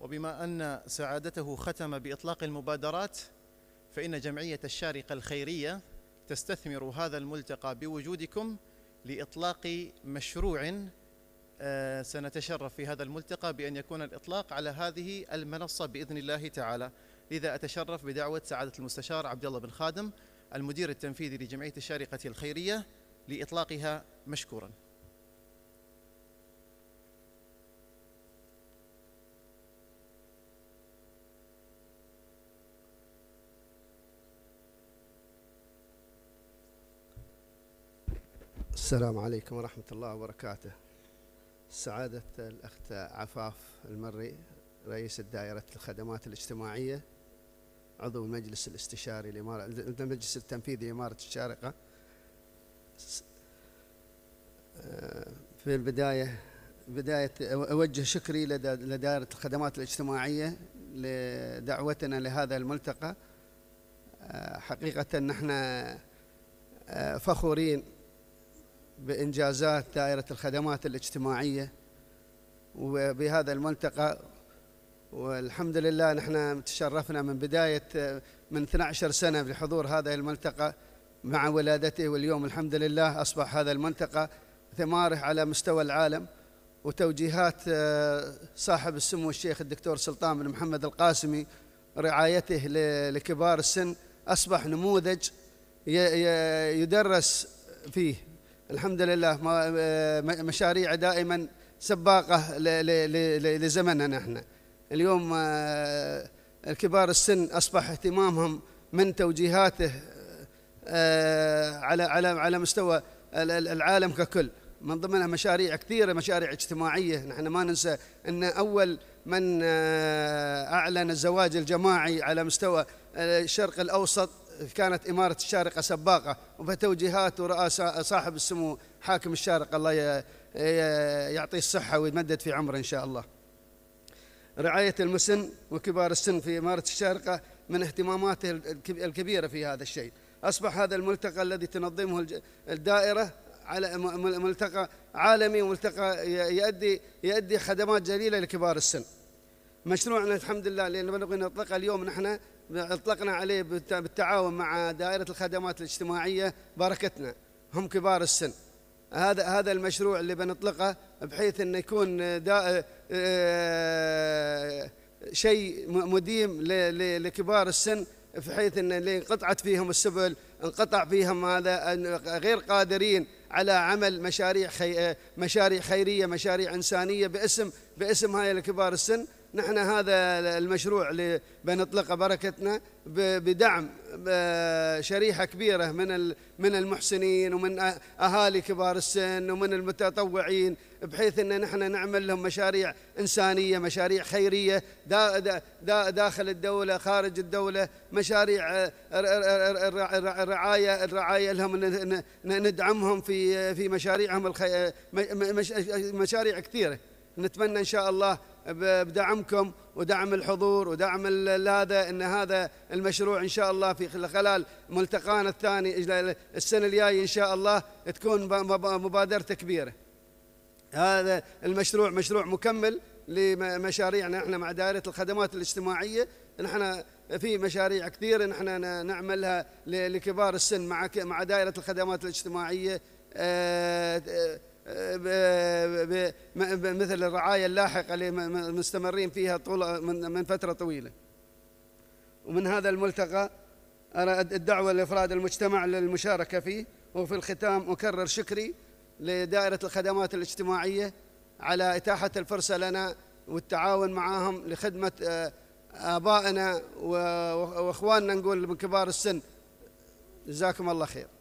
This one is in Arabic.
وبما أن سعادته ختم بإطلاق المبادرات فإن جمعية الشارقة الخيرية تستثمر هذا الملتقى بوجودكم لإطلاق مشروع آه، سنتشرف في هذا الملتقى بأن يكون الإطلاق على هذه المنصة بإذن الله تعالى لذا أتشرف بدعوة سعادة المستشار عبد الله بن خادم المدير التنفيذي لجمعية الشارقة الخيرية لإطلاقها مشكوراً السلام عليكم ورحمة الله وبركاته سعادة الأخت عفاف المري رئيس دائرة الخدمات الاجتماعية عضو المجلس الاستشاري لإمارة المجلس التنفيذي لإمارة الشارقة آه، في البداية بداية أوجه شكري لدائرة الخدمات الاجتماعية لدعوتنا لهذا الملتقى آه، حقيقة نحن آه، فخورين بإنجازات دائرة الخدمات الاجتماعية وبهذا الملتقى والحمد لله نحن تشرفنا من بداية من 12 سنة بحضور هذا الملتقى مع ولادته واليوم الحمد لله أصبح هذا الملتقى ثماره على مستوى العالم وتوجيهات صاحب السمو الشيخ الدكتور سلطان بن محمد القاسمي رعايته لكبار السن أصبح نموذج يدرس فيه الحمد لله مشاريع دائما سباقة لزمننا نحن اليوم آه، الكبار السن أصبح اهتمامهم من توجيهاته آه، على على على مستوى العالم ككل من ضمنها مشاريع كثيرة مشاريع اجتماعية نحن ما ننسى أن أول من آه، أعلن الزواج الجماعي على مستوى الشرق الأوسط كانت إمارة الشارقة سباقة وبتوجيهات ورئاسة صاحب السمو حاكم الشارقة الله يعطيه الصحة ويمدد في عمره إن شاء الله رعاية المسن وكبار السن في إمارة الشارقة من اهتماماته الكبيرة في هذا الشيء أصبح هذا الملتقى الذي تنظمه الدائرة على ملتقى عالمي وملتقى يؤدي يؤدي خدمات جليله لكبار السن. مشروعنا الحمد لله اللي بنبغي نطلقه اليوم نحن اطلقنا عليه بالتعاون مع دائرة الخدمات الاجتماعية باركتنا هم كبار السن هذا هذا المشروع اللي بنطلقه بحيث انه يكون دا آه، آه، شيء مديم لكبار السن بحيث ان اللي انقطعت فيهم السبل انقطع فيهم هذا غير قادرين على عمل مشاريع خي آه، مشاريع خيريه مشاريع انسانيه باسم باسم هاي الكبار السن نحن هذا المشروع اللي بنطلقه بركتنا بدعم آه، شريحة كبيرة من من المحسنين ومن أهالي كبار السن ومن المتطوعين بحيث أن نحن نعمل لهم مشاريع إنسانية مشاريع خيرية داخل الدولة خارج الدولة مشاريع الرعاية آه، الرعاية لهم ندعمهم في في مشاريعهم مشاريع كثيرة نتمنى إن شاء الله بدعمكم ودعم الحضور ودعم هذا ان هذا المشروع ان شاء الله في خلال ملتقانا الثاني السنه الجايه ان شاء الله تكون مبادره كبيره. هذا المشروع مشروع مكمل لمشاريعنا احنا مع دائره الخدمات الاجتماعيه نحن في مشاريع كثيره نحن نعملها لكبار السن مع مع دائره الخدمات الاجتماعيه آه، آه، مثل الرعاية اللاحقة اللي مستمرين فيها طول من فترة طويلة ومن هذا الملتقى أرى الدعوة لإفراد المجتمع للمشاركة فيه وفي الختام أكرر شكري لدائرة الخدمات الاجتماعية على إتاحة الفرصة لنا والتعاون معهم لخدمة آه، آبائنا وإخواننا نقول من كبار السن جزاكم الله خير